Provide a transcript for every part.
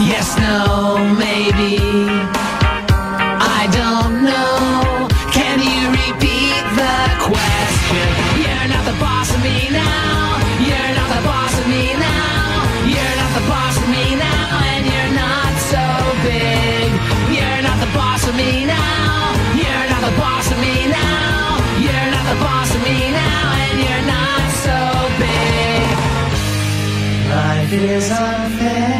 Yes, no, maybe. I don't know. Can you repeat the question? You're not the boss of me now. You're not the boss of me now. You're not the boss of me now. And you're not so big. You're not the boss of me now. You're not the boss of me now. You're not the boss of me now. And you're not so big. Life is unfair.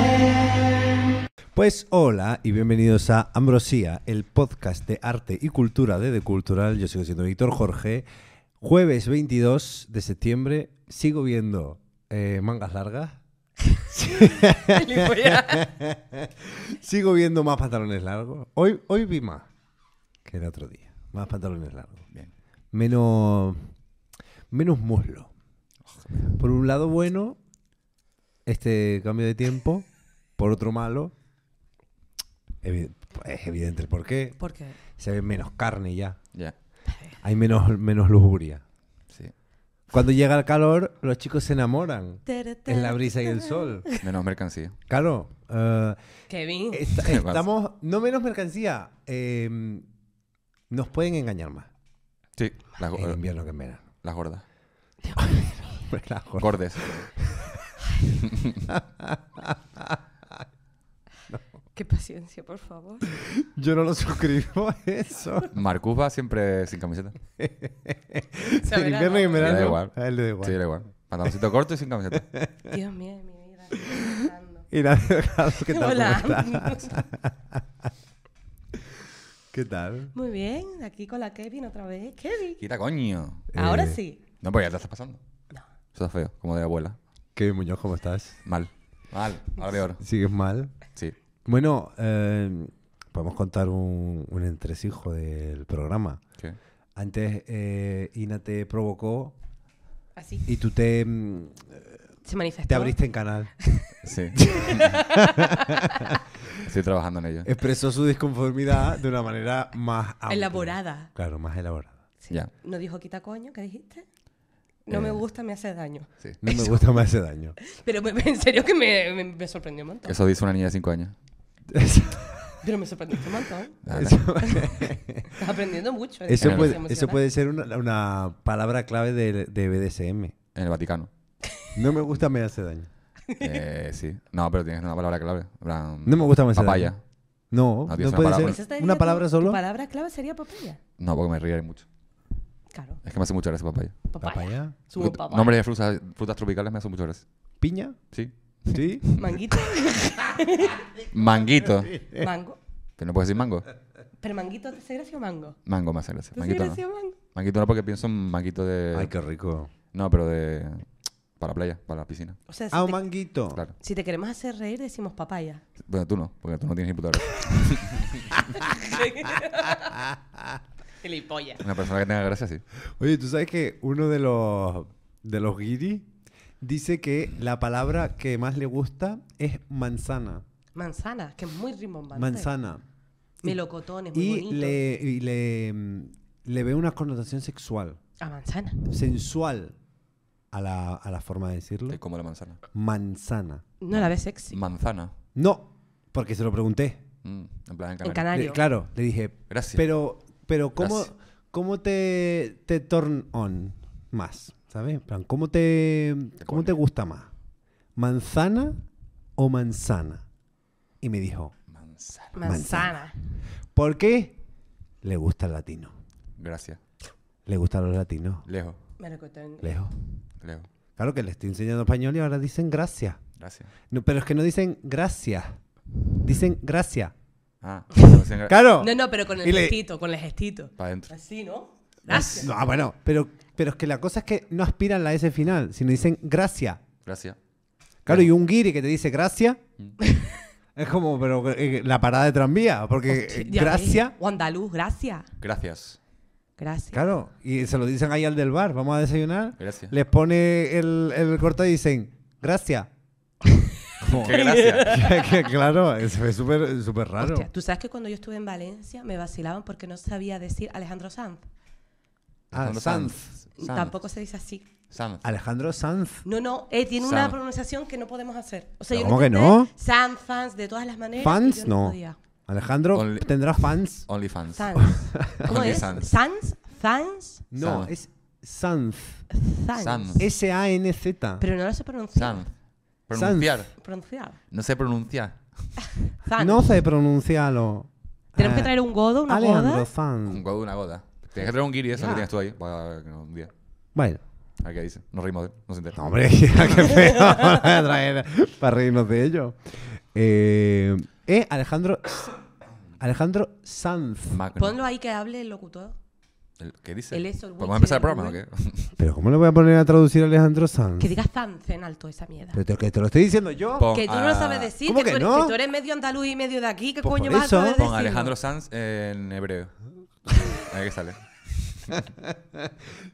Pues hola y bienvenidos a Ambrosía, el podcast de arte y cultura de The Cultural. Yo sigo siendo Víctor Jorge. Jueves 22 de septiembre sigo viendo eh, mangas largas. sigo viendo más pantalones largos. Hoy, hoy vi más que el otro día. Más pantalones largos. Menos, menos muslo. Por un lado bueno, este cambio de tiempo. Por otro malo, es evidente el ¿Por qué? Se ve menos carne ya. Ya. Hay menos, menos lujuria. Cuando llega el calor, los chicos se enamoran. en la brisa y el sol. Menos mercancía. Claro. Eh, Kevin. estamos, no menos mercancía. Em, nos pueden engañar más Sí. Las, ah, en invierno que en verano. las gordas. Qué paciencia, por favor. Yo no lo suscribo a eso. Marcus va siempre sin camiseta. Sin en invierno y en Le da igual. A él le da igual. Sí, le da igual. Pantaloncito corto y sin camiseta. Dios mío, de mi vida. Y la ¿qué tal? Hola. ¿Qué tal? Muy bien, aquí con la Kevin otra vez. Kevin. Quita coño. Ahora eh, sí. No, porque ya te estás pasando. No. Eso está feo, como de abuela. Kevin Muñoz, ¿cómo estás? Mal. Mal. Ahora peor. ¿Sigues mal? Sí. Bueno, em, podemos contar un, entresijo del programa. Antes eh, Ina te provocó ¿Ah, y tú te... Em, te abriste en canal. Sí. Estoy trabajando en ello. Expresó su disconformidad de una manera más... Elaborada. Claro, más elaborada. Ya. No dijo quita coño, ¿qué dijiste? No me eh. gusta, me hace daño. No me gusta, me hace daño. Pero en serio que me, me sorprendió un montón. Eso dice una niña de 5 años. Pero me sorprendiste un montón. Ah, Estás aprendiendo mucho. Eso puede, ser una, palabra clave de, de, BDSM. En el Vaticano. No me gusta, me hace daño. Eh, sí. No, pero tienes una palabra clave. no me gusta, me hace papaya. daño. No, no, puede ser. ¿Una palabra solo? palabra clave sería papaya. No, porque me ríe mucho. Claro. Es que me hace mucho gracia papaya. ¿Papaya? ¿Papaya? Nombre de frutas, frutas tropicales me hace mucho gracia. ¿Piña? Sí. ¿Sí? Manguito. Manguito. Mango. Pero no puedes decir mango. ¿Pero manguito te hace gracia o mango? Mango más gracia. ¿Te hace Manguito gracia o mango? Manguito no, porque pienso en manguito de. Ay, qué rico. No, pero de. Para la playa, para la piscina. O sea, Ah, un manguito. Claro. si te queremos hacer reír, decimos papaya. Bueno, tú no, porque tú no tienes El Filipolla. Una persona que tenga gracia, sí. Oye, ¿tú sabes que uno de los. de los guiris Dice que la palabra que más le gusta es manzana. Manzana, que es muy rimbombante. Manzana. Melocotones, muy y Le, y mm, le, ve una connotación sexual. A manzana. Sensual. A la, a la forma de decirlo. como la manzana? Manzana. No la ves sexy. Manzana. No, porque se lo pregunté. Mm, en plan en canario. claro, le dije. Gracias. Pero, pero ¿cómo, ¿cómo te, te turn on más? ¿Sabes? ¿cómo te, cómo te gusta más? ¿Manzana o manzana? Y me dijo, manzana. Manzana. ¿Por qué? Le gusta el latino. Gracias. Le gustan los latinos. Lejos. Lejos. Lejos. Claro que le estoy enseñando español y ahora dicen gracias. Gracias. pero es que no dicen gracias. Dicen gracias. Ah, Claro. No, no, pero con el con el gestito. Así, ¿no? Gracias. No, bueno, pero, pero es que la cosa es que no aspiran la S final, sino dicen gracias Gracias. Claro, y un guiri que te dice gracia. Mm. Es como, pero eh, la parada de tranvía, porque eh, gracias O andaluz, gracias Gracias. Gracias. Claro, y se lo dicen ahí al del bar, vamos a desayunar. Les pone el, el y dicen, gracias. claro, es súper súper raro. Tú sabes que cuando yo estuve en Valencia me vacilaban porque no sabía decir Alejandro Sanz. Ah, Sanz. Tampoco se dice así. Sanz. Alejandro Sanz. No, no, eh, tiene una pronunciación que no podemos hacer. ¿Cómo que no? Sanz, fans, de todas las maneras. Fans, no. Alejandro tendrás tendrá fans. Only fans. ¿Cómo es? ¿Sanz? No, es Sanz. Sanz. S-A-N-Z. Pero no lo sé pronunciar. Sanz. Pronunciar. No sé pronunciar. Sanz. No sé pronunciarlo. Tenemos que eh, traer un godo, una Alejandro Sanz. Un godo, una goda. Tienes que traer un guiri eso que tienes tú ahí para que un día. Bueno. A qué dice. Nos rimos de él. No se entera. hombre, qué feo. traer para reírnos de ello. Eh, eh, Alejandro. Alejandro Sanz. Ponlo ahí que hable el locutor. ¿Qué dice? El eso, el ¿Podemos empezar el programa o qué? Pero ¿cómo le voy a poner a traducir a Alejandro Sanz? Que diga Sanz en alto esa mierda. Pero te, que te lo estoy diciendo yo. Que tú no lo sabes decir, ¿Cómo que tú, eres, tú eres medio andaluz y medio de aquí, ¿qué pues coño vas a hacer? Pon Alejandro Sanz en hebreo. sale.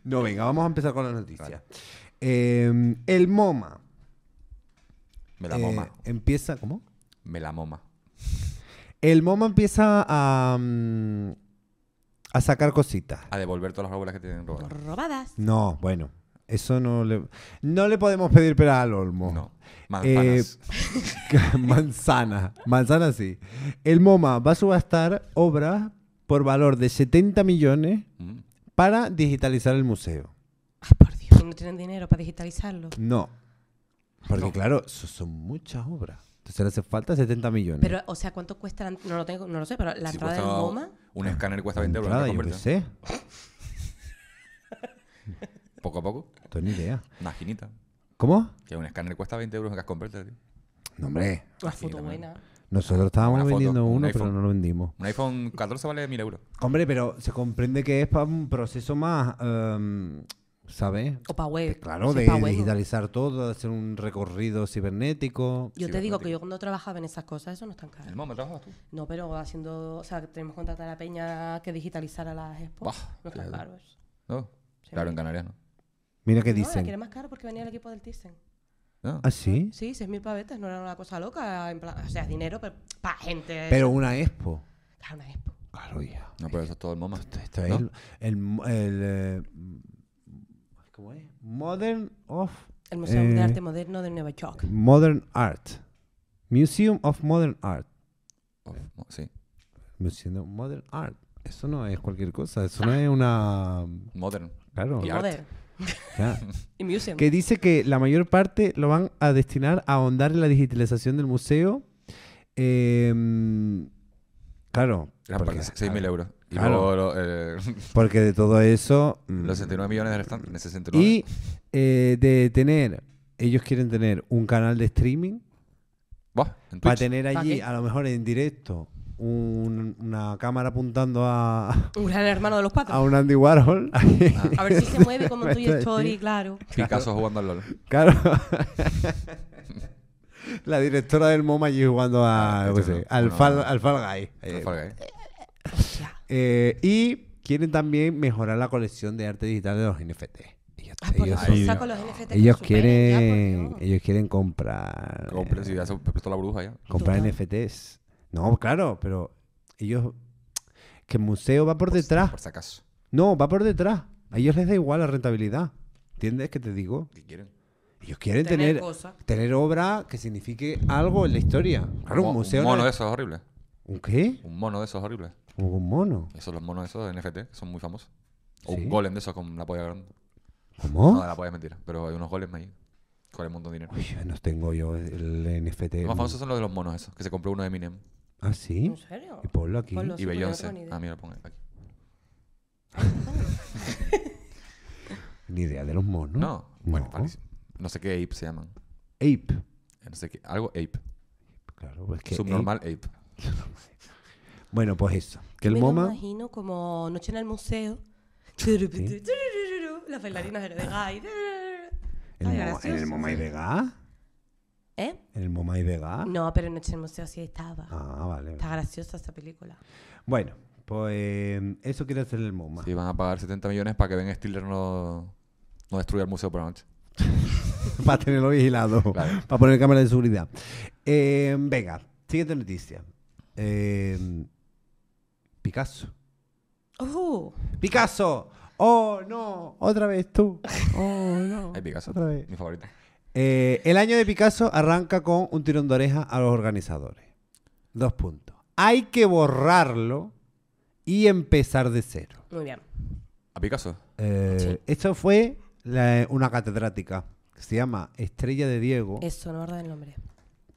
no, venga, vamos a empezar con la noticia. Em, el MoMA. la Eh, empieza, ¿cómo? moma El MoMA empieza a, mm, a sacar cositas. A devolver todas las obras que tienen robadas. Robadas. No, bueno. Eso no le, no le podemos pedir pera al Olmo. No. Eh, manzanas. manzana. Manzana sí. El MoMA va a subastar obras por valor de 70 millones mm. para digitalizar el museo. Ah, por Dios, no tienen dinero para digitalizarlo. No. Porque claro, son muchas obras. Entonces le hace falta 70 millones. Pero, o sea, ¿cuánto cuesta? La, no, lo tengo, no lo sé, pero la entrada de goma? Un escáner cuesta 20 euros. Entrada, yo sé. poco a poco. No ni idea. Una esquinita. ¿Cómo? Que un escáner cuesta 20 euros en has Converter, tío. No, hombre. Una foto buena. Nosotros estábamos vendiendo uno, pero no lo vendimos. Un iPhone 14 vale 1000 euros. Hombre, pero se comprende que es para un proceso más. Um, ¿Sabes? O para web. Eh, claro, de digitalizar todo, hacer un recorrido cibernético. Yo te digo que yo cuando trabajaba en esas cosas, eso no es tan caro. ¿El tú? No, pero haciendo. O sea, tenemos que contratar a la peña que digitalizara las expos. Bah, no claro, en Canarias no. Mira qué dicen. No, que era más caro porque venía el equipo del Tizen. ¿Ah? ¿Ah, sí? Sí, 6.000 pavetas. no era una cosa loca. o sea, dinero para gente. Pero una expo. Claro, una expo. Claro, ya. No, pero eso es todo el momento Esto, es el, eh, ¿Cómo es? Modern of... El Museo de eh, Arte Moderno de Nueva York. Modern Art. Museum of Modern Art. sí. Museum of Modern Art. Eso no es cualquier cosa. Eso no es una... Modern. Claro. Modern. Que dice que la mayor parte lo van a destinar a ahondar en la digitalización del museo. Em, claro. 6.000 euros. claro. Eh, porque de todo eso... Mm, los 69 millones de restantes, 69. Y eh, de tener, ellos quieren tener un canal de streaming. para tener allí, a lo mejor en directo, una cámara apuntando a. Un gran hermano de los cuatro. A un Andy Warhol. Ah. a ver si se mueve como tu Story, claro. Picasso jugando al LOL. Claro. La directora del MoMA allí jugando a, ah, este al, Fall, Guy. Eh, eh, y quieren también mejorar la colección de arte digital de los NFT. Ellos, ah, quieren, ellos quieren comprar. Eh, la bruja Comprar NFTs no, claro, pero ellos. Que el museo va por, detrás. Por si acaso. No, va por detrás. A ellos les da igual la rentabilidad. ¿Entiendes qué te digo? ¿Qué quieren? Ellos quieren tener, tener, obra que signifique algo en la historia. un, mono de esos es horrible. ¿Un qué? Un mono de esos es horrible. ¿Un mono? Esos los monos esos NFT, son muy famosos. O un golem de esos con la polla grande. ¿Cómo? No, la polla es mentira, pero hay unos golems ahí. Con el montón de dinero. Uy, no tengo yo el NFT. Los más famosos son los de los monos esos, que se compró uno de Eminem. ¿Ah, sí? ¿En serio? Y ponlo aquí. Pues y Beyoncé. Ah, mira, pongo aquí. Ni idea de los monos. No, bueno, no, sé qué ape se llaman. Ape. Eh, no sé qué, algo ape. Claro, pues que Subnormal ape. bueno, pues eso. Que el Me MoMA... Me imagino como noche en el museo. ¿Sí? Las bailarinas de Guy. En, el, MoMA y Vega. ¿Eh? el MoMA y Vega? No, pero en Noche del Museo sí estaba. Ah, vale. Está graciosa esta película. Bueno, pues eh, eso quiere hacer el MoMA. Sí, van a pagar 70 millones para que Ben Stiller no, no destruya el museo por la noche. para tenerlo vigilado, para poner cámara de seguridad. Eh, venga, siguiente noticia. Eh, Picasso. ¡Oh! Picasso. Oh, no, otra vez tú. Oh, no. Ay, Picasso. Otra vez. Mi favorita. Eh, el año de Picasso arranca con un tirón de oreja a los organizadores. Dos puntos. Hay que borrarlo y empezar de cero. Muy bien. ¿A Picasso? Eh, Esto fue una catedrática que se llama Estrella de Diego. Eso, no guarda el nombre.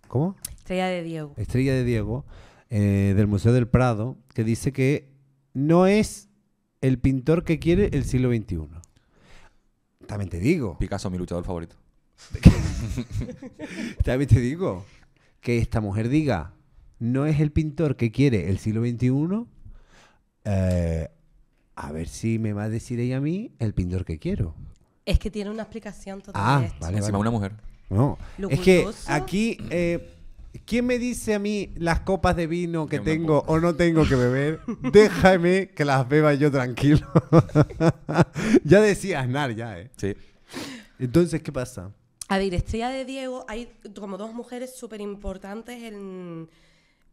¿Cómo? Estrella de Diego. Estrella de Diego, eh, del Museo del Prado, que dice que no es el pintor que quiere el siglo XXI. También te digo. Picasso, mi luchador favorito. También te digo que esta mujer diga, no es el pintor que quiere el siglo XXI, eh, a ver si me va a decir ella a mí el pintor que quiero. Es que tiene una explicación total Ah, esto. vale, Encima una mujer. No, es que aquí, eh, ¿quién me dice a mí las copas de vino que tengo o no tengo que beber? Déjame que las beba yo tranquilo. ya decía Aznar, ya, ¿eh? Sí. Entonces, ¿qué pasa? A ver, Estrella de Diego, hay como dos mujeres súper importantes en,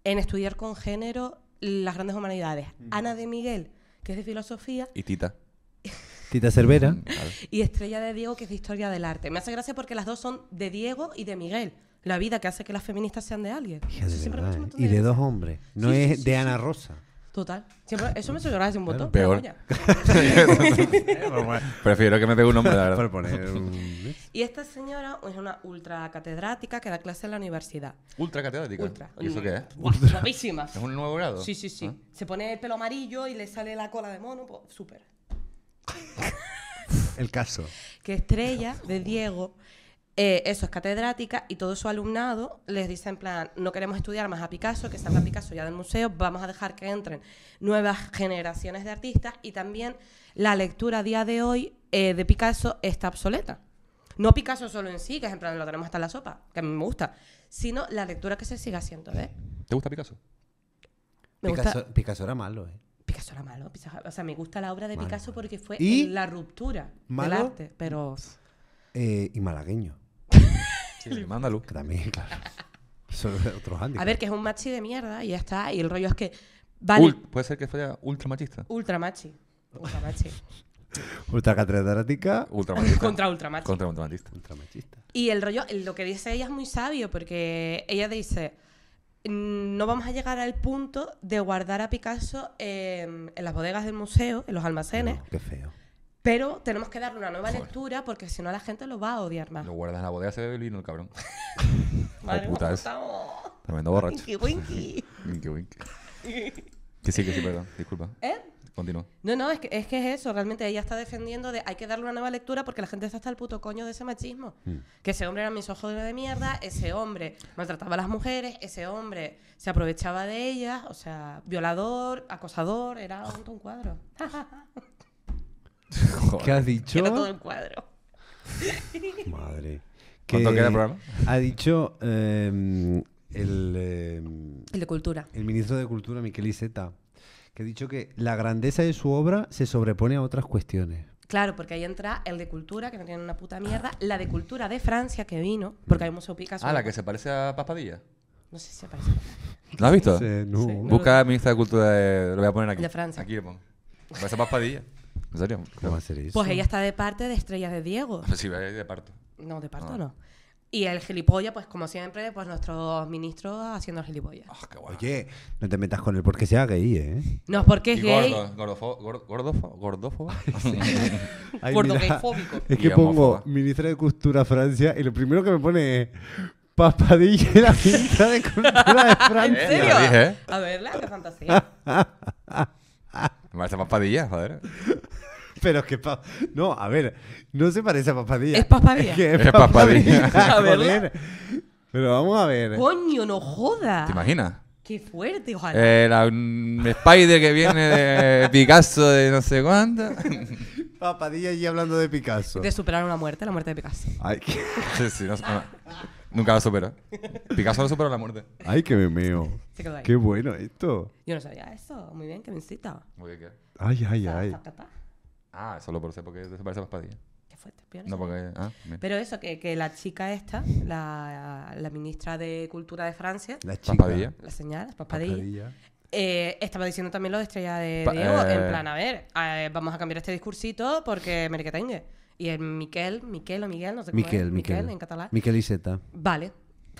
estudiar con género las grandes humanidades. Mm. Ana de Miguel, que es de filosofía. Y Tita. Tita Cervera. Mm, y Estrella de Diego, que es de historia del arte. Me hace gracia porque las dos son de Diego y de Miguel la vida que hace que las feministas sean de alguien. y de dos hombres. No es de Ana Rosa. Total. eso me suena hace un botón. Peor. Prefiero que me pegue un hombre, la verdad. Y esta señora es una ultra catedrática que da clase en la universidad. ¿Ultra catedrática? ¿Y eso qué es? ¿Es un nuevo grado? Sí, sí, sí. Ah. Se pone el pelo amarillo y le sale la cola de mono. Pues, súper. el caso. Que Estrella de Diego eh, eso es catedrática y todo su alumnado les dice en plan, no queremos estudiar más a Picasso, que salga Picasso ya del museo, vamos a dejar que entren nuevas generaciones de artistas y también la lectura a día de hoy eh, de Picasso está obsoleta. No Picasso solo en sí, que es en plan, lo tenemos hasta la sopa, que a mí me gusta, sino la lectura que se siga haciendo ¿eh? ¿Te gusta Picasso? Picasso, era malo, ¿eh? Picasso era malo. o sea, me gusta la obra de Picasso porque fue la ruptura del arte, pero... y malagueño claro. A ver, que es un machi de mierda y ya está. Y el rollo es que. puede ser que fuera ultra machista. Ultra machi. Ultra ultra Contra ultra Contra ultra machista. Y el rollo, lo que dice ella es muy sabio porque ella dice. No vamos a llegar al punto de guardar a Picasso en las bodegas del museo, en los almacenes. qué feo pero tenemos que darle una nueva lectura porque si no la gente lo va a odiar más. Lo guardas en la bodega, se bebe vino el cabrón. Madre puta es. Tremendo borracho. Winky winky. que sí, que sí, perdón. Disculpa. ¿Eh? Continúa. No, no, es que, es que es eso. Realmente ella está defendiendo de hay que darle una nueva lectura porque la gente está hasta el puto coño de ese machismo. Mm. Que ese hombre era ojos de mierda, ese hombre maltrataba a las mujeres, ese hombre se aprovechaba de ellas, o sea, violador, acosador, era un, ah. un cuadro. ¿Qué has dicho? Queda todo el cuadro. Madre. ¿Cuánto queda el programa? Ha dicho em, el, em, el de Cultura. El ministro de Cultura, Miquel Iseta, que ha dicho que la grandeza de su obra se sobrepone a otras cuestiones. Claro, porque ahí entra el de cultura, que no tiene una puta mierda, la de cultura de Francia que vino, porque hay un museo Picasso. Ah, la que se parece a Paspadilla. No sé si se parece. ¿La has visto? no. Busca el ministro de cultura, lo voy a poner aquí. De Francia. Aquí lo pongo. Parece a Paspadilla. ¿En serio? va a Pues ella está de parte de Estrellas de Diego. Sí, de parte. No, de parte ah. no. Y el gilipollas, pues como siempre, pues nuestros ministros haciendo gilipollas. Ah, qué Oye, no te metas con él porque sea gay, ¿eh? No, es porque es gay. Gordo, gordofo, gordófobo. Ah, Gordofóbico. Es que pongo ministra de Cultura Francia y lo primero que me pone es Papadilla la ministra de Cultura de Francia. ¿En serio? ¿eh? A verla, qué fantasía. Me parece Papadilla, joder. Pero es que. No, a ver, no se parece a Papadilla. Es Papadilla. Es, A ver, Pero vamos a ver. Coño, no jodas. ¿Te imaginas? Qué fuerte, ojalá. Era eh, un mm, Spider que viene de Picasso de no sé cuánto. Papadilla y hablando de Picasso. De superar una muerte, la muerte de Picasso. Ay, qué... nunca la supera. Picasso no superó la muerte. Ay, qué mío. Qué bueno esto. Yo no sabía eso. Muy bien, que me incita. Muy bien, Ay, ay, ay. Ah, solo por ser porque se parece a Paspadilla. ¿eh? Qué fuerte, No, porque, ah, Pero eso, que, que la chica esta, la, la ministra de Cultura de Francia. La chica. La señal, Paspadilla. Eh, estaba diciendo también lo de Estrella de Pa- Diego, en eh, plan, a ver, vamos a cambiar este discursito porque merquetengue. Y el Miquel, Miquel o Miguel, no sé cómo Miquel, Miquel. en catalán. Miquel Izeta. Vale,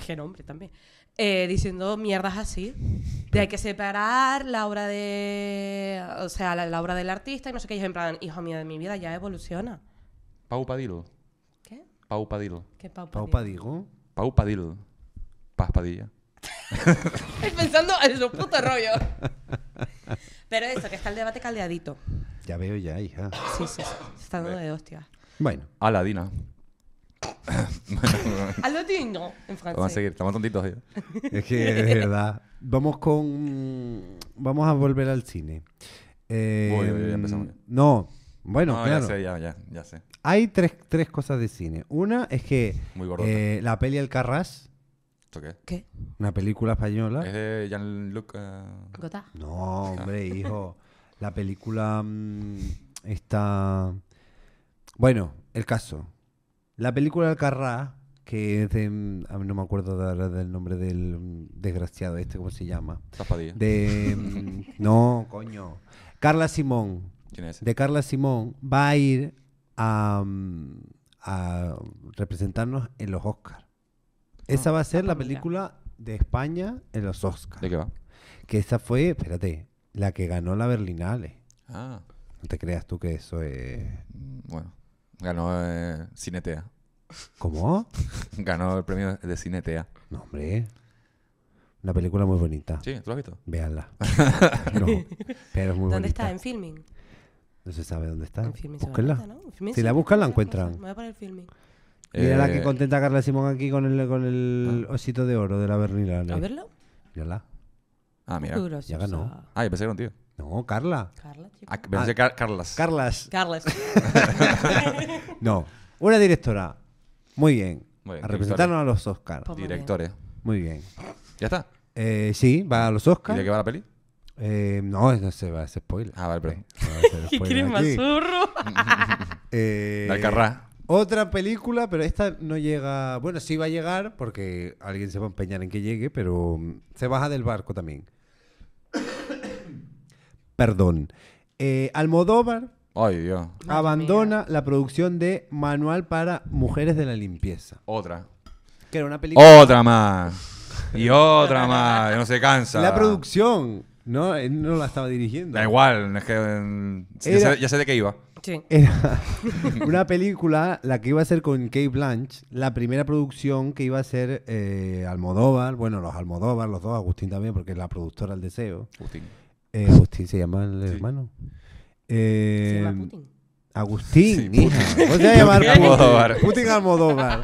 qué nombre también. Eh, diciendo mierdas así. De hay que separar la obra de. O sea, la, obra del artista y no sé qué. Y en plan, hijo mío de mi vida, ya evoluciona. Pau Padilo ¿Qué? Pau Padilo ¿Qué Pau padillo? Pau Padigo. Pau Paz Padilla. Estoy pensando en su puto rollo. Pero eso, que está el debate caldeadito. Ya veo ya, hija. Sí, sí, Se está dando de hostia. Bueno. Aladina. en Vamos a seguir, estamos tontitos. Es que es verdad. Vamos con. Vamos a volver al cine. Em, no, bueno, claro. ya sé, ya, ya, sé. Hay tres, tres cosas de cine. Una es que Muy eh, la peli El Carras, ¿Esto qué? ¿Qué? una película española. Es de Jean-Luc. Eh, no, ah. hombre, hijo. La película mm, está. Bueno, el caso. La película Alcarrá, que es de, mm, ah, no me acuerdo del nombre del mm, desgraciado este, ¿cómo se llama? Zapadilla. De, mm, no, coño. Carla Simón. ¿Quién es? De Carla Simón va a ir a, a representarnos en los Oscars. Ah. Esa va a ser ah, la película de España en los Oscars. ¿De qué va? Que esa fue, espérate, la que ganó la Berlinale. Ah. No te creas tú que eso es... Bueno. Ganó eh, Cinetea. ¿Cómo? Ganó el premio de Cinetea. No, hombre. Una película muy bonita. Sí, ¿tú lo has visto? Véanla. pero es muy ¿Dónde está? ¿En filming? No se sabe dónde está. En filming Búsquenla. ¿no? Si la buscan, la encuentran. Me voy a poner filming. Mira la que eh, contenta Carla Simón aquí con el, con el ah. osito de oro de la Bernilana. ¿A verlo? Mírala. Ah, mira. Ya ganó. Ah, yo pensé tío. No, Carla. Carla, chico. Ah, ah, Carlas. Carlas. Carlas. no, una directora. Muy bien. a representarnos a los Oscars. Pues Directores. Eh. Muy bien. ¿Ya está? Eh, sí, va a los Oscars. ¿Y de qué va la peli? Eh, no, no se va a hacer spoiler. Ah, vale, perdón. ¿Qué quieres más zurro? la Otra película, pero esta no llega. Bueno, sí va a llegar porque alguien se va a empeñar en que llegue, pero mm, se baja del barco también perdón. Eh, Almodóvar Ay, abandona la producción de Manual para Mujeres de la Limpieza, Otra. que era una película... Otra más. Y otra más. No se cansa. La producción, ¿no? no la estaba dirigiendo. Da igual. Es que, mm, ya, sé, de qué iba. Sí. Era una película, la que iba a ser con Kate Blanch, la primera producción que iba a ser eh, Almodóvar, bueno, los Almodóvar, los dos, Agustín también, porque es la productora del deseo. Agustín. Eh, Agustín se llama el hermano. se llama eh, Putin. Agustín, hija. Putin. ¿Cómo se llama Almodóvar? Almodóvar.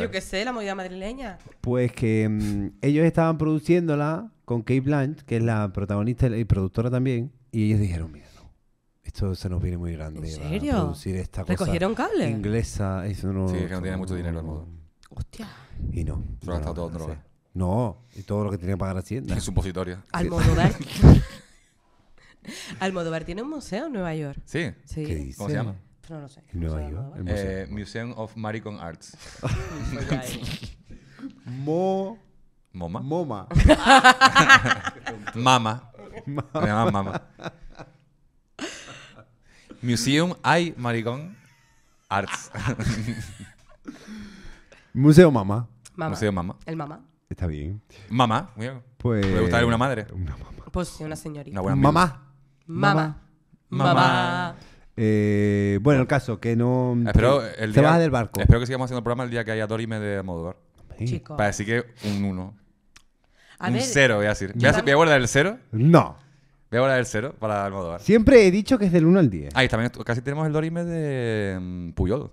Yo qué sé, la movida madrileña. Pues que mm, ellos estaban produciéndola con Kate Blanch, que es la protagonista y productora también, y ellos dijeron, mira, esto se nos viene muy grande. ¿En serio? producir ¿Recogieron cosa cable? Inglesa, eso no... Sí, que no tiene mucho dinero el modo. Hostia. Y no. no, todo no, ¿eh? No, y todo lo que tenía que pagar Hacienda. Es supositorio. Almodóvar. Almodóvar tiene un museo en Nueva York. Sí. ¿Cómo se llama? No lo sé. Nueva York? museo? Eh, Museum of Maricon Arts. Mo. Moma. Moma. mama. Me llaman mama. Museum I Maricon Arts. Museo Mama. Mama. Museo Mama. El Mama. Está bien. Mamá. Pues. Me gustaría una madre. Una mamá. Pues sí, una señorita. Una buena Mamá. Mamá. Mamá. Eh, bueno, el caso, que no. Espero vas se del barco. Espero que sigamos haciendo el programa el día que haya Dorime de Almodóvar. Para decir que un uno. Un cero, voy a decir. Voy a, guardar el 0. No. Voy a guardar el cero para Almodóvar. Siempre he dicho que es del 1 al 10. Ahí también casi tenemos el Dorime de mm, Puyol.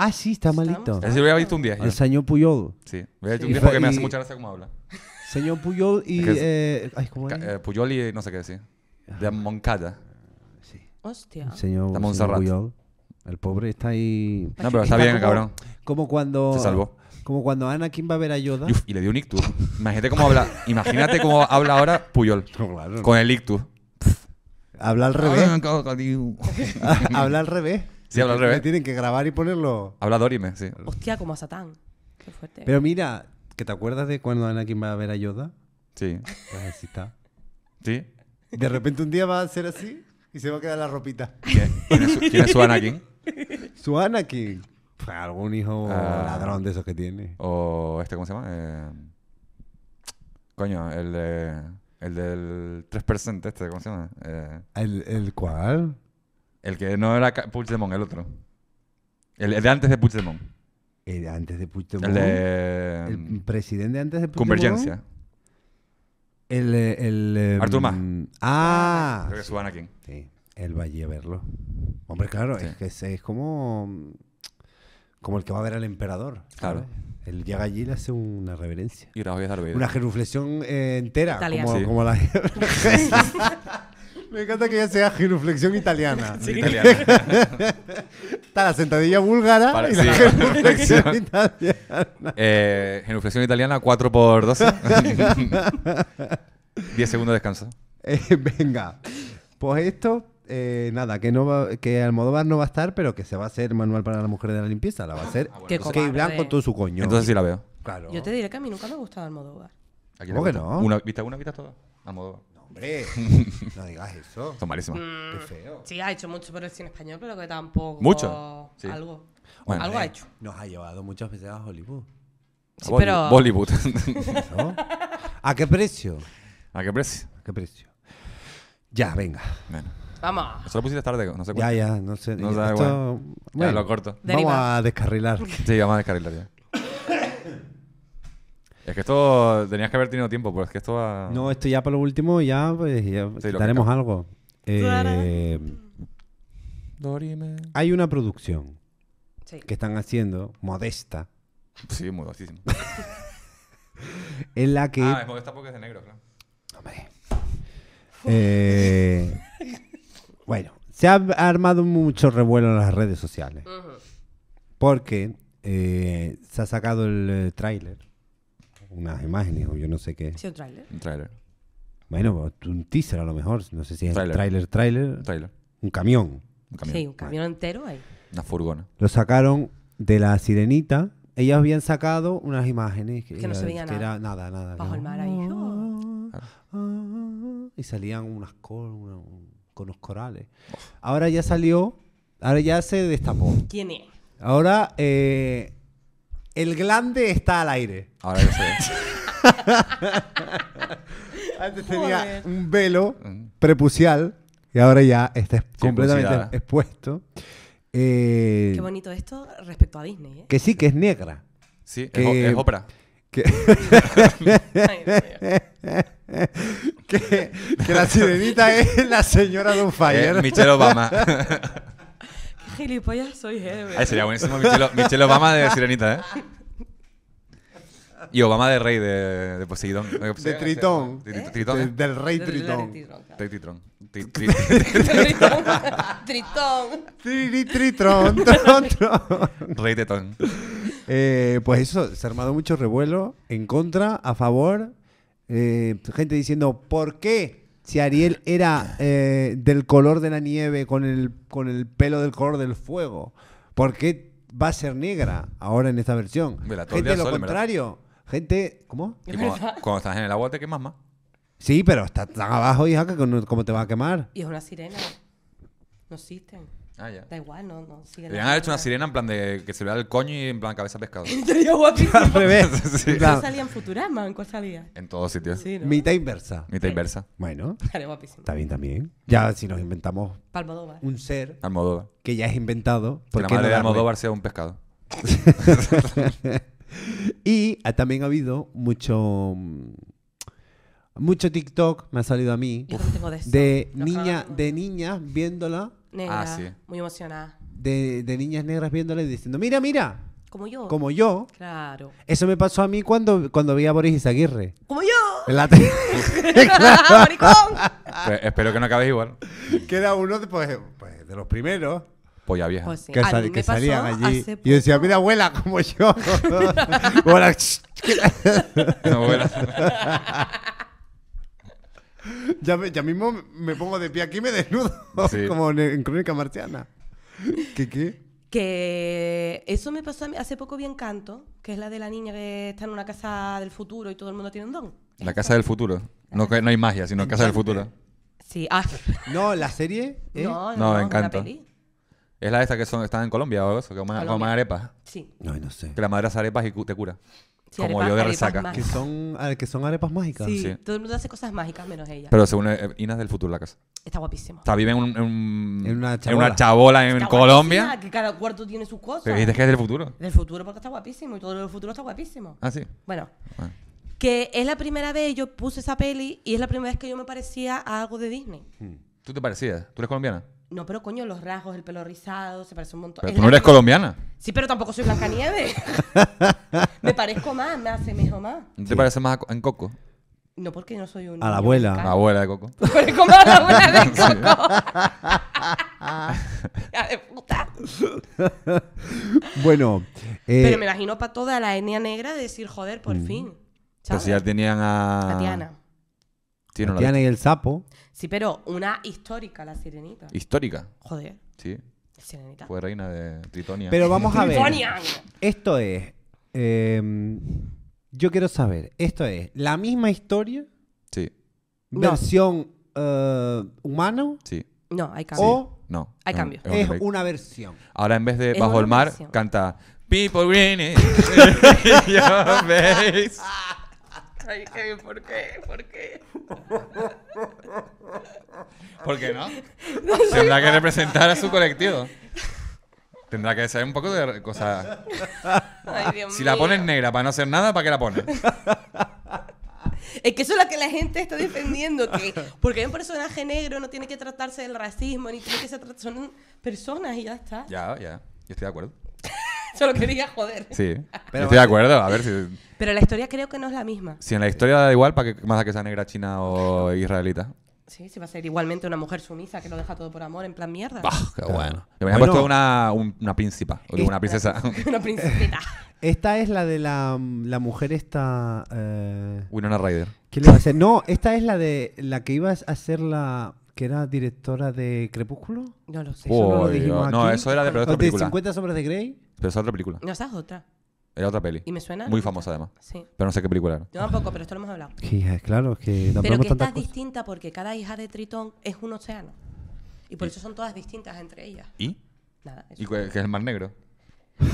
Ah, sí, está malito. Es lo había visto un día. El señor Puyol. Sí, había visto un día porque me hace mucha gracia cómo habla. Señor Puyol y... Eh, eh, Puyol y no sé qué decir. De Moncada. Sí. Hostia. Señor, señor Puyol. El pobre está ahí... No, pero está, bien, cabrón. Como cuando... Se salvó. Como cuando Ana Anakin va a ver a Yoda. Y, y le dio un ictus. Imagínate cómo habla. imagínate cómo habla ahora Puyol. Con el ictus. Habla al ah, revés. habla al revés. Sí, habla al revés. tienen que grabar y ponerlo. Habla Dorime, sí. Hostia, como a Satán. Qué fuerte. Pero mira, ¿que te acuerdas de cuando Anakin va a ver a Yoda? Sí. Pues así está. ¿Sí? De repente un día va a ser así y se va a quedar la ropita. ¿Quién, es, su, Anakin? Su Anakin. Pues algún hijo ah. ladrón de esos que tiene. O este, ¿cómo se llama? Eh, coño, el de... El del 3% este, ¿cómo se llama? Eh, ¿El, el cuál? El que no era Puigdemont, el otro. El, de antes de Puigdemont. El de antes de Puigdemont. El de... El mm, presidente antes de Puigdemont. Convergencia. El... Eh, el em, Artur Ah. Creo que suban aquí Sí. Él va allí a verlo. Hombre, claro. Es que es, como... Como el que va a ver al emperador. Claro. Él llega allí y le hace una reverencia. Y Una genuflexión eh, entera. como la... Me encanta que ya sea genuflexión italiana. italiana. Está la sentadilla búlgara y la genuflexión italiana. Eh, genuflexión italiana 4 x 12 10 segundos de descanso. Eh, venga. Pues esto eh, nada, que no va, que Almodóvar no va a estar, pero que se va a hacer manual para la mujer de la limpieza, la va a hacer ah, Blanco todo su coño. Entonces sí la veo. Claro. Yo te diré que a mí nunca me ha gustado Almodóvar. ¿Cómo que no? Una, ¿Viste alguna? ¿Viste toda? Almodóvar. Hombre, no digas eso. Son malísimo Qué mm. feo. Sí, ha hecho mucho por el cine español, pero que tampoco. Mucho. Algo. algo ha hecho. Nos ha llevado muchas veces a Hollywood. Sí, a ¿A qué precio? ¿A qué precio? ¿A qué precio? Ya, venga. Vamos. solo lo pusiste tarde, no sé Ya, ya, no sé. No esto, bueno, ya, lo corto. Vamos a descarrilar. Sí, vamos a descarrilar ya. Es que esto tenías que haber tenido tiempo, pero pues, es que esto va... No, esto ya para lo último, ya, pues, daremos algo. Eh, hay una producción que están haciendo, modesta, Sí, modestísima. en la que... Ah, es modesta porque es de negro, claro. Hombre. Eh, bueno, se ha armado mucho revuelo en las redes sociales. Porque eh, se ha sacado el tráiler unas imágenes o yo no sé qué. Sí, un tráiler. Un tráiler. Bueno, pues, un teaser a lo mejor, no sé si es tráiler, tráiler. Trailer, Un, camión. un camión. Sí, un camión entero ahí. Una furgona. Lo sacaron de la sirenita. Ellas habían sacado unas imágenes que, no se veía que nada. Era nada, nada. Bajo el mar ahí. Ah, y salían unas con los corales. Oh. Ahora ya salió, ahora ya se destapó. ¿Quién es? Ahora eh, el glande está al aire. Ahora lo sé. Antes tenía un velo prepucial y ahora ya está completamente expuesto. Eh, Qué bonito esto respecto a Disney, ¿eh? que sí, que es negra. Sí, es, Que- es Que, la sirenita es la señora Don un eh, Michelle Obama gilipollas soy jefe. Ahí sería buenísimo Michelle, Obama de Sirenita, ¿eh? Y Obama de rey de, Poseidón. De Tritón. Tritón del rey Tritón. Rey Tritón. Tritón. Tritón. Tritón. Rey Tetón. Eh, pues eso, se ha armado mucho revuelo en contra, a favor. Eh, gente diciendo, ¿por qué? si Ariel era eh, del color de la nieve con el, con el pelo del color del fuego. ¿Por qué va a ser negra ahora en esta versión? gente, lo contrario. Gente, ¿cómo? cuando, estás en el agua te quemas más. Sí, pero estás tan abajo, hija, que como te va a quemar? Y es una sirena. No existen. Ah, Da igual, no, no. Deberían hecho una sirena en plan de que se le da el coño y en plan cabeza pescado. Estaría guapísimo. Al revés. sí. salía en Futurama? ¿En cuál salía? En todos sitios. Sí, Mitad inversa. Mitad inversa. Bueno. Estaría guapísimo. Está bien también. Ya si nos inventamos Palmodóvar. un ser Almodóvar. que ya es inventado. Que la madre de Almodóvar sea un pescado. y ah, también ha habido mucho... Mucho TikTok me ha salido a mí de niña, de niñas viéndola negra, ah, muy emocionada. De, de niñas negras viéndole y diciendo, mira, mira, como yo. Como yo. Claro. Eso me pasó a mí cuando, cuando vi a Boris Izaguirre. Como yo. En la tele. Pues, espero que no acabes igual. queda uno de, pues, pues, de los primeros. Polla vieja. Pues Que, que salían allí. Y decía, mira, abuela, como yo. abuela. abuela. Ya, mismo me pongo de pie aquí y me desnudo, como en, Crónica marciana. ¿Qué qué? Que eso me pasó hace poco vi canto que es la de la niña que está en una casa del futuro y todo el mundo tiene un don. La casa del futuro. No, no hay magia, sino casa del futuro. Sí, ah. No, la serie. ¿Eh? No, no, no Es la de esta que son, están en Colombia o eso, que arepas. Sí. No, no sé. Que la madre hace arepas y te cura como yo de resaca. Que son, ah, que son arepas mágicas. Sí, todo el mundo hace cosas mágicas menos ella. Pero según eh, Inas es del futuro la casa. Está guapísima Está vive en, un- en una chabola. en Colombia. Que cada cuarto tiene sus cosas. Pero dices que es del futuro. Del futuro porque está guapísimo y todo el futuro está guapísimo. Ah, sí. Bueno, ah. que es la primera vez yo puse esa peli y es la primera vez que yo me parecía a algo de Disney. Hmm. ¿Tú te parecías? ¿Tú eres colombiana? No, pero coño, los rasgos, el pelo rizado, se parece un montón. Pero tú no eres colombiana. Sí, pero tampoco soy nieve. me parezco más, me mejor más. ¿Te parece más en Coco? No, porque no soy un. A la abuela. A la abuela de Coco. Pero a la abuela de Coco. ya de puta. bueno. Eh... Pero me imagino para toda la etnia negra decir, joder, por mm. fin. Pues si ya tenían a. Tatiana y el sapo. Sí, pero una histórica, la sirenita. Histórica. Joder. Sí. Sirenita. Fue reina de Tritonia. Pero vamos a ver. Esto es. Em, yo quiero saber. Esto es la misma historia, Sí, versión eh, humano. humana, sí. No, hay cambio. o No. Hay cambios. cambio. es una versión. Ahora en vez de Bajo el Mar, canta People Green your Ay, ¿por qué? ¿Por qué? ¿Por qué no? Tendrá que representar a su colectivo. Tendrá que saber un poco de cosas. si la pones negra para no hacer nada, ¿para qué la pones? Es que eso es lo que la gente está defendiendo, que porque hay un personaje negro no tiene que tratarse del racismo, ni tiene que ser son personas y ya está. Ya, ya. Yo estoy de acuerdo. Solo quería joder. Sí. Estoy de acuerdo. A ver si. Pero la historia creo que no es la misma. Si en la historia da igual, ¿para qué más a que sea negra, china o israelita? Sí, sí va a ser igualmente una mujer sumisa que lo deja todo por amor, en plan mierda. Bah, qué bueno. me habían puesto una, una príncipa, o una princesa. una princesita Esta es la de la, la mujer esta... Eh, Winona Ryder. ¿Quién le va a hacer? No, esta es la de la que iba a ser la... que era directora de Crepúsculo. No lo sé. Eso no lo aquí no, eso era de de 50 sombras de Grey. Pero es otra película. No, esa es otra. Era otra peli. Y me suena. Muy famosa además. Sí. Pero no sé qué película era. Yo tampoco, pero esto lo hemos hablado. Sí, claro, es que Pero que esta es distinta porque cada hija de Tritón es un océano. Y por eso son todas distintas entre ellas. ¿Y? Nada. ¿Y qué es el Mar Negro?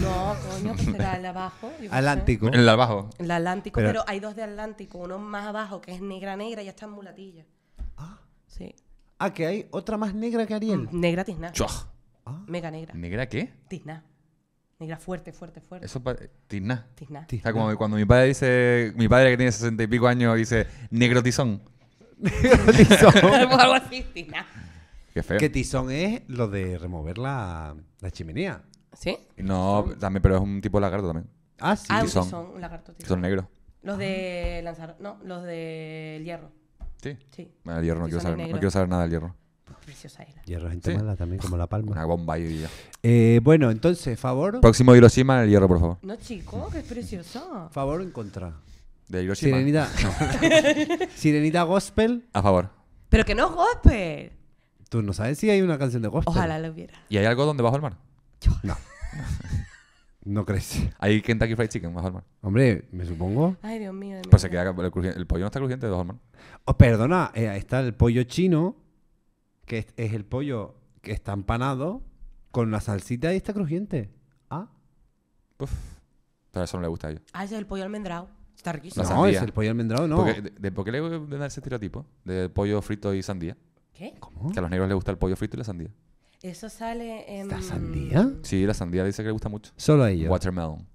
No, coño, pues será el abajo. Atlántico. El abajo. El Atlántico, pero, hay dos de Atlántico. Uno más abajo que es negra, negra y está en mulatilla. Ah. Sí. Ah, que hay otra más negra que Ariel. negra tizna. Ah. Mega negra. ¿Negra qué? Tizna. Negra fuerte, fuerte, fuerte. Eso es eh, tizná. Tizná. como cuando mi padre dice, mi padre que tiene sesenta y pico años dice, negro tizón. negro tizón. Algo así, tizná. Qué feo. Que tizón es lo de remover la, la chimenea. ¿Sí? No, también, pero es un tipo de lagarto también. Ah, sí. Ah, tizón, Son negros. Los de ah. lanzar, no, los de hierro. Sí. sí. Bueno, ah, el hierro, no quiero saber nada del hierro. Preciosa era. Hierro gente mala también, como La Palma. Una bomba ahí. Eh, bueno, entonces, favor, Próximo Hiroshima el hierro, por favor. No, chico, que es precioso. favor o en contra. De Hiroshima. Sirenita. Sirenita Gospel. A favor. Pero que no es gospel. Tú no sabes si hay una canción de gospel. Ojalá lo hubiera. ¿Y hay algo donde bajo el mar? No. No crees. Hay Kentucky Fried Chicken bajo el mar. Hombre, me supongo. Ay, Dios mío. Pues se queda el, el pollo no está crujiente de el Oh, perdona, eh, está el pollo chino que es, el pollo que está empanado con la salsita y está crujiente. Ah. Uf. Pero eso no le gusta a ellos. Ah, ese es el pollo almendrado. Está riquísimo. No, es el pollo almendrado, no. ¿Por qué, de, de- le ese estereotipo de pollo frito y sandía? ¿Qué? ¿Cómo? Que a los negros les gusta el pollo frito y la sandía. Eso sale en... ¿La sandía? Sí, la sandía dice que le gusta mucho. Solo a ellos. Watermelon.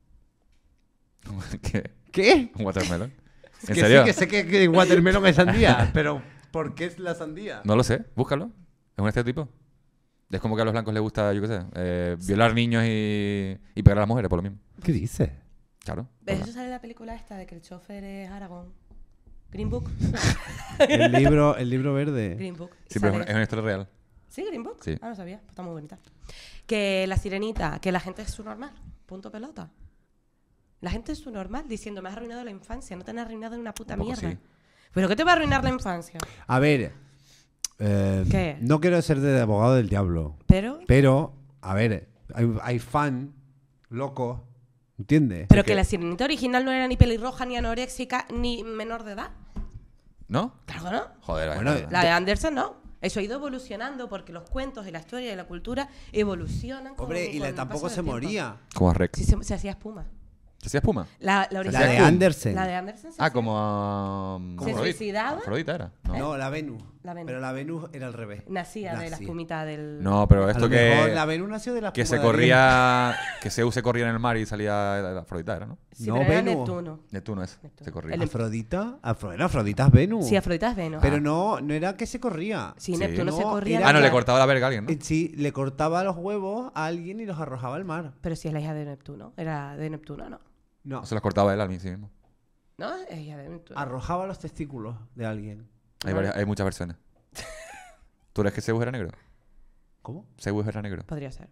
¿Qué? ¿Qué? ¿Watermelon? ¿En serio? sí, que sé que, que watermelon es sandía, pero ¿Por qué es la sandía? No lo sé, búscalo. Es un estereotipo. Es como que a los blancos les gusta, yo qué sé, eh, violar niños y, y pegar a las mujeres, por lo mismo. ¿Qué dice? Claro. De eso sale la película esta de que el chofer es Aragón. Green Book. el, libro, el libro verde. Green Book. Sí, pero es una, historia real. ¿Sí, Green Book? Ah, no sabía. Pues está muy bonita. Que la sirenita, que la gente es su normal. Punto pelota. La gente es su normal diciendo, me has arruinado la infancia, no te has arruinado en una puta mierda. ¿Pero qué te va a arruinar la infancia? A ver, eh, no quiero ser de abogado del diablo. ¿Pero? Pero, a ver, hay, fan loco, ¿entiendes? Pero que, la sirenita original no era ni pelirroja, ni anoréxica, ni menor de edad. ¿No? Claro no. Joder, la de Anderson no. Eso ha ido evolucionando porque los cuentos de la historia y la cultura evolucionan. Hombre, y la, tampoco se moría. Como se hacía espuma. ¿Se hacía espuma? La, de Andersen. La de Andersen. ¿se Ah, como. ¿Se suicidaba? Afrodita era. No. ¿Eh? la Venus. Pero la Venus era al revés. Nacía de la espumita del. No, pero esto que la Venus nació de la Que se corría. Que Zeus se corría en el mar y salía la Afrodita, era, ¿no? Sí, No, pero era Venus. Neptuno. Neptuno es. Se corría. Afrodita. era Afrodita es Venus. Sí, Afrodita es Venus. Pero ah. no, no era que se corría. Sí, Neptuno se corría. Ah, no, le cortaba la verga a alguien, ¿no? Eh, sí, le cortaba los huevos a alguien y los arrojaba al mar. Pero si es la hija de Neptuno. Era de Neptuno, ¿no? No. Se las cortaba él a sí mismo. No, ella Arrojaba los testículos de alguien. Hay, varias, hay muchas versiones. ¿Tú crees que Zeus era negro? ¿Cómo? Zeus era negro. Podría ser.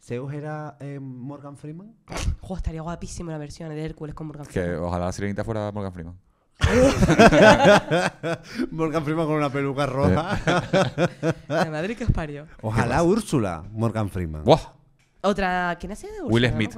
¿Zeus era eh, Morgan Freeman? Joder, estaría guapísimo la versión de Hércules con Morgan Freeman. Que ojalá la sirenita fuera Morgan Freeman. Morgan Freeman con una peluca roja. la Madrid que os parió. Ojalá Úrsula Morgan Freeman. ¡Buah! Otra, ¿quién hacía de Will Smith.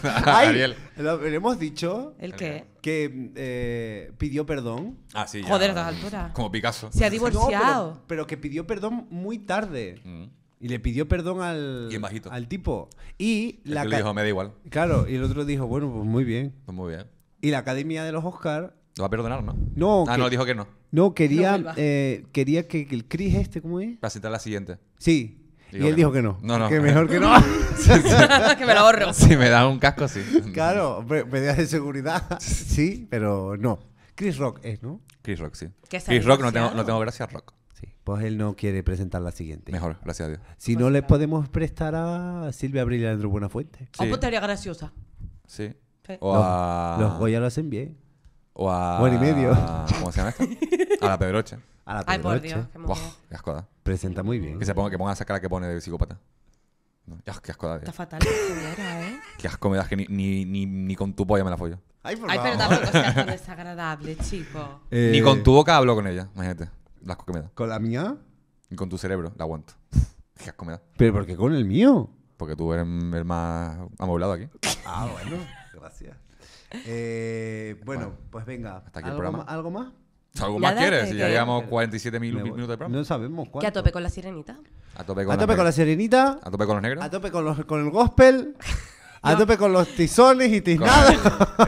le hemos dicho ¿El qué? que eh, pidió perdón. Ah, sí. ya. Joder, a alturas. Como Picasso. Se ha divorciado. pero, que pidió perdón muy tarde. Mm. Y le pidió perdón al, bajito. al tipo. Y la le dijo, me da igual. Claro, y el otro dijo, bueno, pues muy bien. Pues muy bien. Y la Academia de los Oscars Lo va a perdonar, ¿no? No, Ah, no, dijo que no. no quería, eh, quería que, el Chris este, ¿cómo es? Para citar la siguiente. Sí, y él dijo que no. No, no. Que mejor que no. que me lo ahorro. Si me da un casco, sí. Claro, medidas de seguridad. Sí, pero no. Chris Rock es, ¿no? Chris Rock, sí. Chris Rock, no tengo, no tengo gracias, Rock. Sí. Pues él no quiere presentar la siguiente. Mejor, gracias a Dios. Si no, pues le podemos prestar a Silvia Abril y a Andrew Buenafuente. Pues sí. graciosa. Sí. O a... Los Goya lo hacen bien. O a... Bueno y medio. ¿Cómo se llama esto? a la Pedroche. Ay, por Dios, qué asco da. ¿eh? Presenta muy bien. Que se ponga, que ponga esa cara que pone de psicópata. No, qué asco da. Está fatal la ¿eh? Qué asco me das que ni, ni, ni, con tu polla me la follo. Ay, por Ay, pero tampoco tan desagradable, chico. Eh, ni con tu boca hablo con ella, imagínate. Las asco que me da. ¿Con la mía? Ni con tu cerebro, la aguanto. Qué asco me da. ¿Pero por qué con el mío? Porque tú eres el más amoblado aquí. Ah, bueno. Gracias. Eh, bueno, pues venga. Hasta aquí el programa. ¿Algo más? ¿Algo más quieres? Ya llevamos 47 mil, minutos de programa. No sabemos cuál. Que a tope con la sirenita. A tope con, la sirenita, A tope con los negros. a tope con, los, con el gospel, a tope con los tizones y tiznados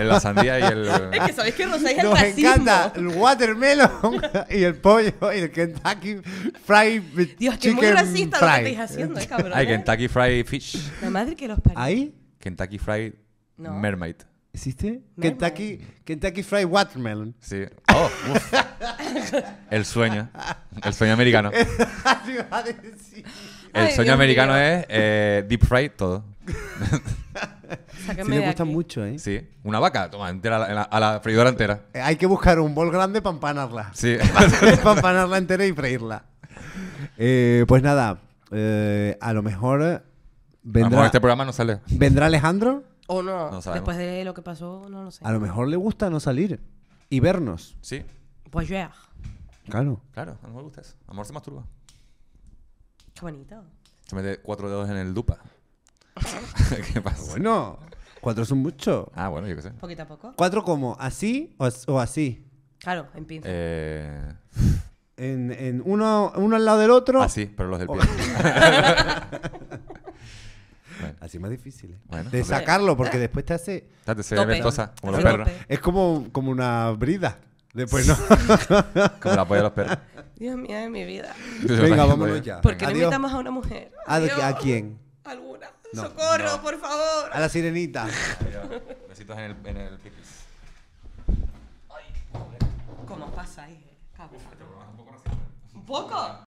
En la sandía y el... Es que sabéis que sabéis el Nos encanta el watermelon y el pollo y el Kentucky Fried Dios, que muy racista lo que estáis haciendo, cabrón. Hay ¿eh? Kentucky Fried Fish. La madre que los parió. Ahí Kentucky Fried Mermaid. ¿Existe? Kentucky, Kentucky Fried Watermelon. Sí. Oh, El sueño. El sueño americano. El sueño americano es eh, deep fried todo. Sí, gusta mucho, ¿eh? Sí. Una vaca, toma, entera, a la- freidora entera. Eh, hay que buscar un bol grande para empanarla. Sí. para empanarla entera y freírla. Eh, pues nada, a lo mejor vendrá. A lo mejor este programa no sale. vendrá Alejandro o no. Después de lo que pasó, no lo sé. A lo mejor le gusta no salir y vernos. Sí, Pues yo, Claro. claro, a lo mejor le gusta eso. amor se masturba. qué bonito. Se mete cuatro dedos en el dupa. ¿Qué pasa? Bueno, cuatro son mucho. Ah, bueno, yo qué sé. Poquito a poco. ¿Cuatro como? ¿Así o, así? Claro, en pinza. En, en uno, uno al lado del otro. así, pero los del pie. así Así más difícil, ¿eh? De sacarlo, porque eh. después te hace... Te hace como los perros. Es como, como una brida. Después no. como la polla de los perros. Dios mío de mi vida. Venga, vámonos ya. ¿Por qué no invitamos a una mujer? ¿A quién? Alguna. Socorro, por favor. A la sirenita. Adiós. Besitos en el, en el pipis. Ay, joder. ¿Cómo pasa ahí? Eh? ¿Un poco?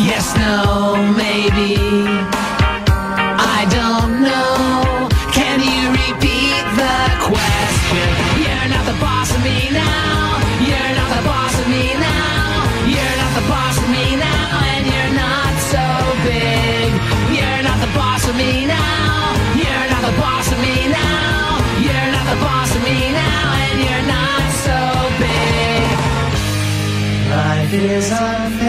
Yes, no, maybe. I don't know. Can you repeat the question? You're not the boss of me now. You're not the boss of me now. You're not the boss of me now. And you're not so big. You're not the boss of me now. You're not the boss of me now. You're not the boss of me now. And you're not so big. Life is unfair.